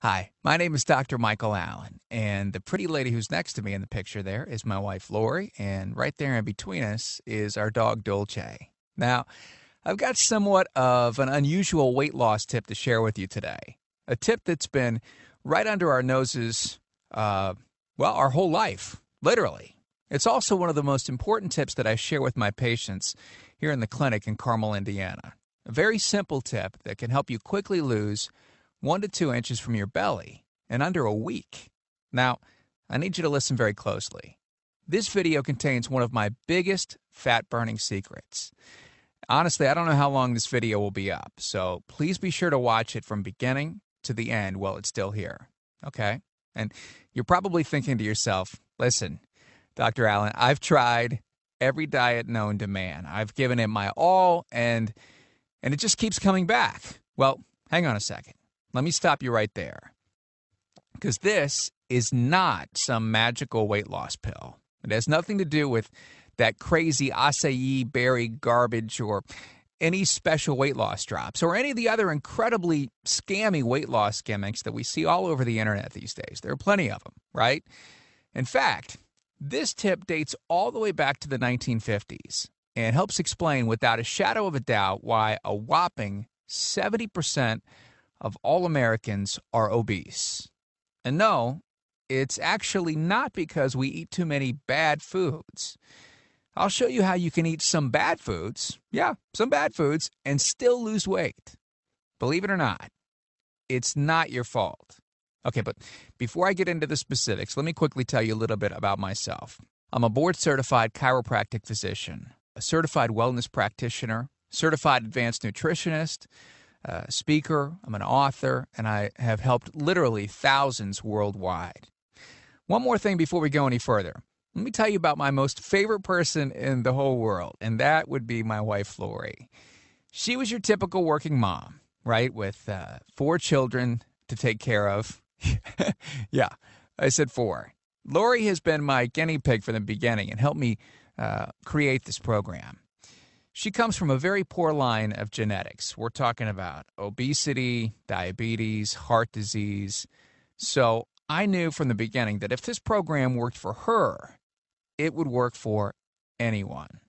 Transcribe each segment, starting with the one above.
Hi, my name is Dr. Michael Allen, and the pretty lady who's next to me in the picture there is my wife Lori, and right there in between us is our dog Dolce. Now, I've got somewhat of an unusual weight loss tip to share with you today. A tip that's been right under our noses, uh, well, our whole life, literally. It's also one of the most important tips that I share with my patients here in the clinic in Carmel, Indiana. A very simple tip that can help you quickly lose one to two inches from your belly in under a week. Now, I need you to listen very closely. This video contains one of my biggest fat burning secrets. Honestly, I don't know how long this video will be up, so please be sure to watch it from beginning to the end while it's still here. Okay? And you're probably thinking to yourself, listen, Dr. Allen, I've tried every diet known to man. I've given it my all and and it just keeps coming back. Well, hang on a second. Let me stop you right there because this is not some magical weight loss pill. It has nothing to do with that crazy acai berry garbage or any special weight loss drops or any of the other incredibly scammy weight loss gimmicks that we see all over the internet these days. There are plenty of them, right? In fact, this tip dates all the way back to the 1950s and helps explain without a shadow of a doubt why a whopping 70% of all Americans are obese. And no, it's actually not because we eat too many bad foods. I'll show you how you can eat some bad foods, yeah, some bad foods, and still lose weight. Believe it or not, it's not your fault. Okay, but before I get into the specifics, let me quickly tell you a little bit about myself. I'm a board certified chiropractic physician, a certified wellness practitioner, certified advanced nutritionist, speaker, I'm an author, and I have helped literally thousands worldwide. One more thing before we go any further. Let me tell you about my most favorite person in the whole world, and that would be my wife, Lori. She was your typical working mom, right? With uh, four children to take care of. yeah, I said four. Lori has been my guinea pig from the beginning and helped me uh, create this program. She comes from a very poor line of genetics. We're talking about obesity, diabetes, heart disease. So I knew from the beginning that if this program worked for her, it would work for anyone.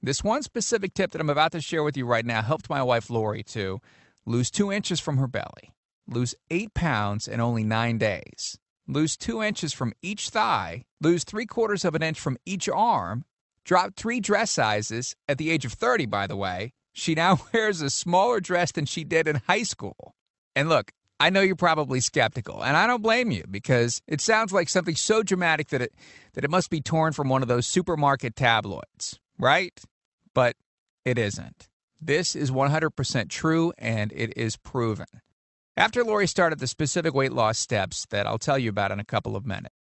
This one specific tip that I'm about to share with you right now helped my wife Lori to lose two inches from her belly, lose eight pounds in only nine days, lose two inches from each thigh, lose three quarters of an inch from each arm, dropped three dress sizes at the age of 30, by the way. She now wears a smaller dress than she did in high school. And look, I know you're probably skeptical, and I don't blame you because it sounds like something so dramatic that it that it must be torn from one of those supermarket tabloids, right? But it isn't. This is 100% true and it is proven. After Lori started the specific weight loss steps that I'll tell you about in a couple of minutes,